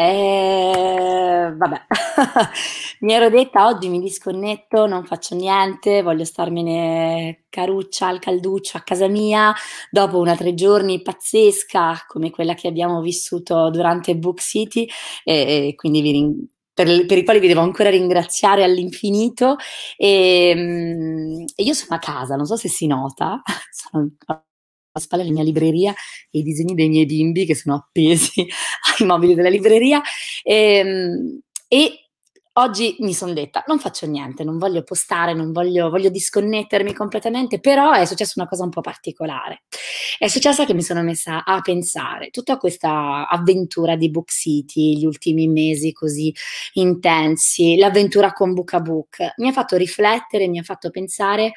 Eh, vabbè, mi ero detta oggi mi disconnetto, non faccio niente, voglio starmene caruccia al calduccio a casa mia dopo una tre giorni pazzesca come quella che abbiamo vissuto durante Book City e, e quindi vi ringrazio. Per, per, i quali vi devo ancora ringraziare all'infinito. E, ehm, e, io sono a casa, non so se si nota, sono spalla la mia libreria e i disegni dei miei bimbi che sono appesi ai mobili della libreria. E, ehm, e oggi mi sono detta, non faccio niente, non voglio postare, non voglio, voglio, disconnettermi completamente, però è successa una cosa un po' particolare. È successa che mi sono messa a pensare tutta questa avventura di Book City, gli ultimi mesi così intensi, l'avventura con Book a Book, mi ha fatto riflettere, mi ha fatto pensare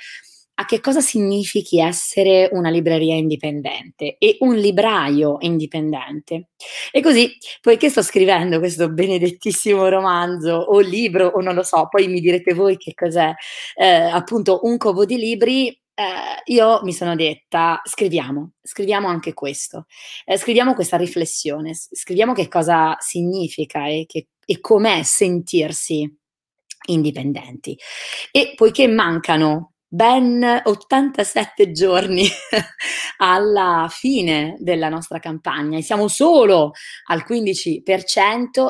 a che cosa significhi essere una libreria indipendente e un libraio indipendente. E così, poiché sto scrivendo questo benedettissimo romanzo o libro o non lo so, poi mi direte voi che cos'è, eh, appunto un covo di libri, eh, io mi sono detta, scriviamo, scriviamo anche questo, eh, scriviamo questa riflessione, scriviamo che cosa significa e, che, e com'è sentirsi indipendenti. E poiché mancano ben 87 giorni alla fine della nostra campagna e siamo solo al 15%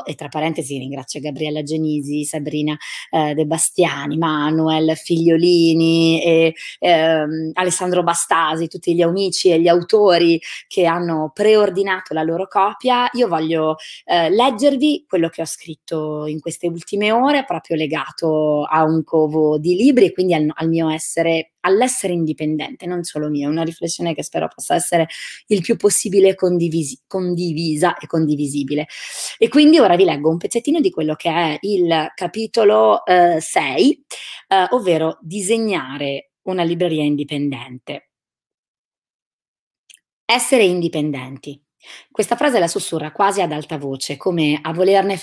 e tra parentesi ringrazio Gabriella Genisi, Sabrina eh, De Bastiani, Manuel Figliolini e ehm, Alessandro Bastasi, tutti gli amici e gli autori che hanno preordinato la loro copia. Io voglio eh, leggervi quello che ho scritto in queste ultime ore proprio legato a un covo di libri e quindi al, al mio essere essere, all'essere indipendente, non solo mio, è una riflessione che spero possa essere il più possibile condivisi, condivisa e condivisibile. E quindi ora vi leggo un pezzettino di quello che è il capitolo 6, eh, eh, ovvero disegnare una libreria indipendente. Essere indipendenti. Questa frase la sussurra quasi ad alta voce, come a volerne,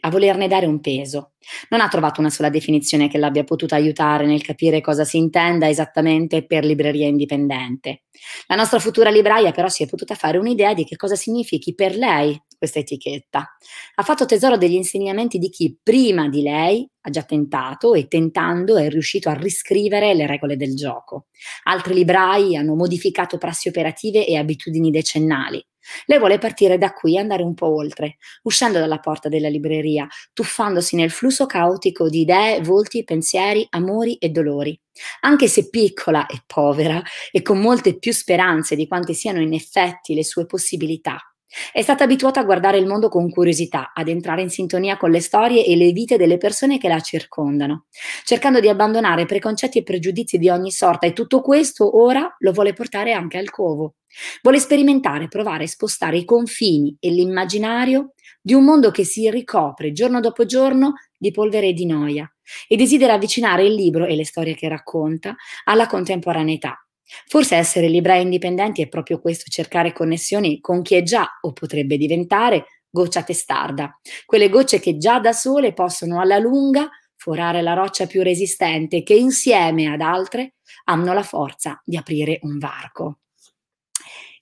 a volerne, dare un peso. Non ha trovato una sola definizione che l'abbia potuta aiutare nel capire cosa si intenda esattamente per libreria indipendente. La nostra futura libraia però si è potuta fare un'idea di che cosa significhi per lei questa etichetta. Ha fatto tesoro degli insegnamenti di chi prima di lei ha già tentato e tentando è riuscito a riscrivere le regole del gioco. Altri librai hanno modificato prassi operative e abitudini decennali. Lei vuole partire da qui e andare un po' oltre, uscendo dalla porta della libreria, tuffandosi nel flusso caotico di idee, volti, pensieri, amori e dolori. Anche se piccola e povera, e con molte più speranze di quante siano in effetti le sue possibilità, è stata abituata a guardare il mondo con curiosità, ad entrare in sintonia con le storie e le vite delle persone che la circondano, cercando di abbandonare preconcetti e pregiudizi di ogni sorta e tutto questo ora lo vuole portare anche al covo. Vuole sperimentare, provare e spostare i confini e l'immaginario di un mondo che si ricopre giorno dopo giorno di polvere e di noia e desidera avvicinare il libro e le storie che racconta alla contemporaneità, Forse essere librai indipendenti è proprio questo, cercare connessioni con chi è già o potrebbe diventare goccia testarda, quelle gocce che già da sole possono alla lunga forare la roccia più resistente che insieme ad altre hanno la forza di aprire un varco.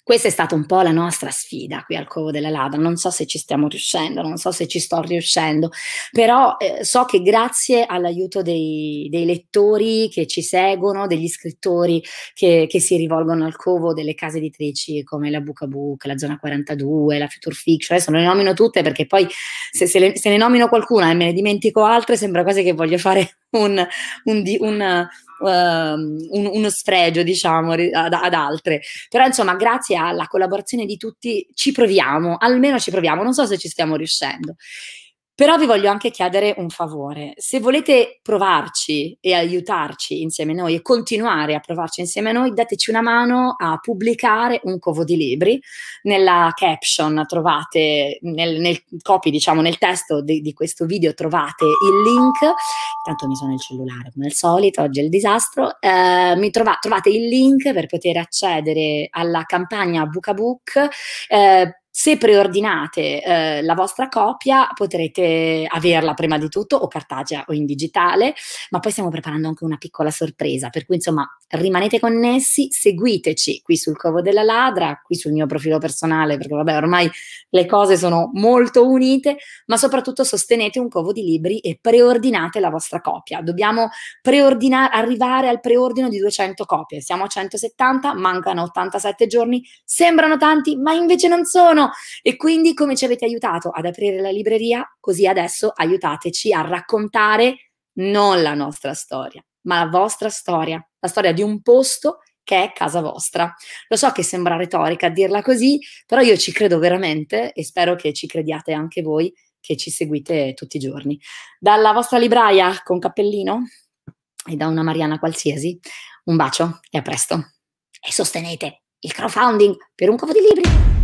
Questa è stata un po' la nostra sfida qui al Covo della Lada. non so se ci stiamo riuscendo, non so se ci sto riuscendo, però eh, so che grazie all'aiuto dei, dei, lettori che ci seguono, degli scrittori che, che, si rivolgono al Covo, delle case editrici come la Buca Book, la Zona 42, la Future Fiction, adesso le nomino tutte perché poi se, se, le, se ne nomino qualcuna e me ne dimentico altre sembra quasi che voglio fare un, un, una, ehm, uh, uno sfregio, diciamo, ad, ad, altre. Però, insomma, grazie alla collaborazione di tutti ci proviamo, almeno ci proviamo, non so se ci stiamo riuscendo. Però vi voglio anche chiedere un favore. Se volete provarci e aiutarci insieme a noi e continuare a provarci insieme a noi, dateci una mano a pubblicare un covo di libri. Nella caption trovate, nel, nel copy, diciamo, nel testo di, di, questo video trovate il link. Intanto mi sono il cellulare come al solito, oggi è il disastro. Eh, mi trova, trovate il link per poter accedere alla campagna Book a Book. Eh, se preordinate eh, la vostra copia potrete averla prima di tutto o cartacea o in digitale, ma poi stiamo preparando anche una piccola sorpresa, per cui insomma rimanete connessi, seguiteci qui sul Covo della Ladra, qui sul mio profilo personale, perché vabbè ormai le cose sono molto unite, ma soprattutto sostenete un covo di libri e preordinate la vostra copia. Dobbiamo arrivare al preordino di 200 copie, siamo a 170, mancano 87 giorni, sembrano tanti, ma invece non sono e quindi come ci avete aiutato ad aprire la libreria? Così adesso aiutateci a raccontare non la nostra storia, ma la vostra storia, la storia di un posto che è casa vostra. Lo so che sembra retorica dirla così, però io ci credo veramente e spero che ci crediate anche voi che ci seguite tutti i giorni. Dalla vostra libraia con cappellino e da una Mariana qualsiasi, un bacio e a presto. E sostenete il crowdfunding per un covo di libri.